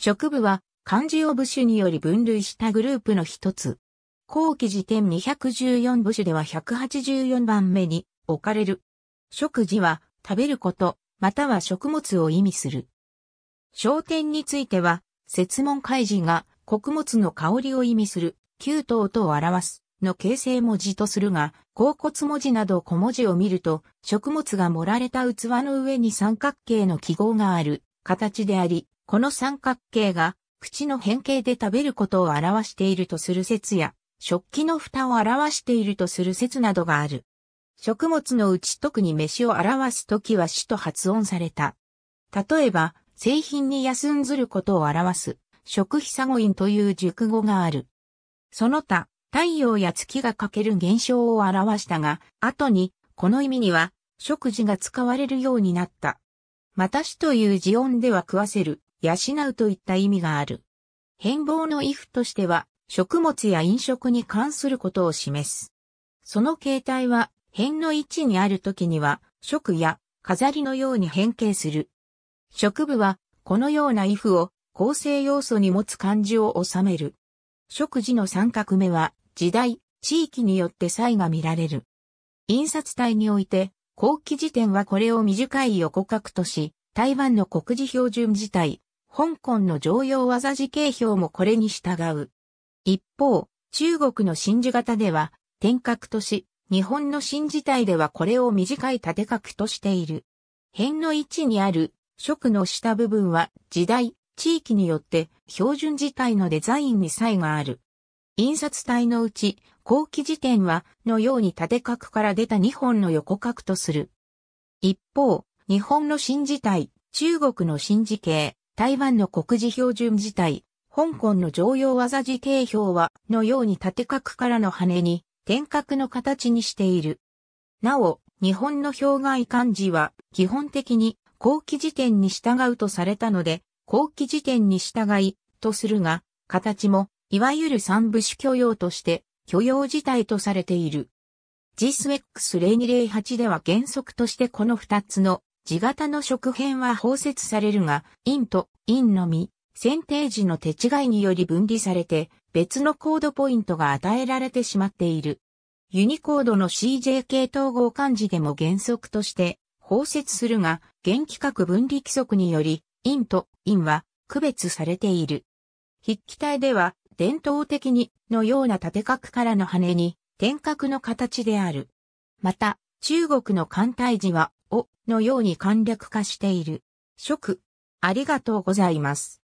植部は漢字を部首により分類したグループの一つ。後期辞典214部首では184番目に置かれる。食事は食べること、または食物を意味する。焦点については、説問開示が穀物の香りを意味する、旧等とを表す、の形成文字とするが、甲骨文字など小文字を見ると、食物が盛られた器の上に三角形の記号がある形であり、この三角形が口の変形で食べることを表しているとする説や、食器の蓋を表しているとする説などがある。食物のうち特に飯を表すときは死と発音された。例えば、製品に休んずることを表す、食費作語院という熟語がある。その他、太陽や月が欠ける現象を表したが、後に、この意味には、食事が使われるようになった。また死という字音では食わせる、養うといった意味がある。変貌のイフとしては、食物や飲食に関することを示す。その形態は、変の位置にある時には、食や飾りのように変形する。食部は、このようなイフを構成要素に持つ漢字を収める。食事の三角目は、時代、地域によって差異が見られる。印刷体において、後期時点はこれを短い横角とし、台湾の国事標準自体、香港の常用技字形表もこれに従う。一方、中国の真珠型では、天格とし、日本の新字体ではこれを短い縦角としている。辺の位置にある、色の下部分は、時代、地域によって、標準字体のデザインに差異がある。印刷体のうち、後期時点は、のように縦角から出た2本の横角とする。一方、日本の新字体、中国の新字形、台湾の国事標準自体、香港の常用技字形表は、のように縦角からの羽に、点角の形にしている。なお、日本の表外漢字は、基本的に、後期辞典に従うとされたので、後期辞典に従い、とするが、形も、いわゆる三部主許容として、許容自体とされている。g s x 0 2 0 8では原則としてこの2つの地型の食片は包摂されるが、陰と陰のみ、選定時の手違いにより分離されて、別のコードポイントが与えられてしまっている。ユニコードの CJK 統合漢字でも原則として、包摂するが、原規格分離規則により、陰と陰は区別されている。筆記体では、伝統的にのような縦角からの羽に、点角の形である。また、中国の艦隊時は、をのように簡略化している。食、ありがとうございます。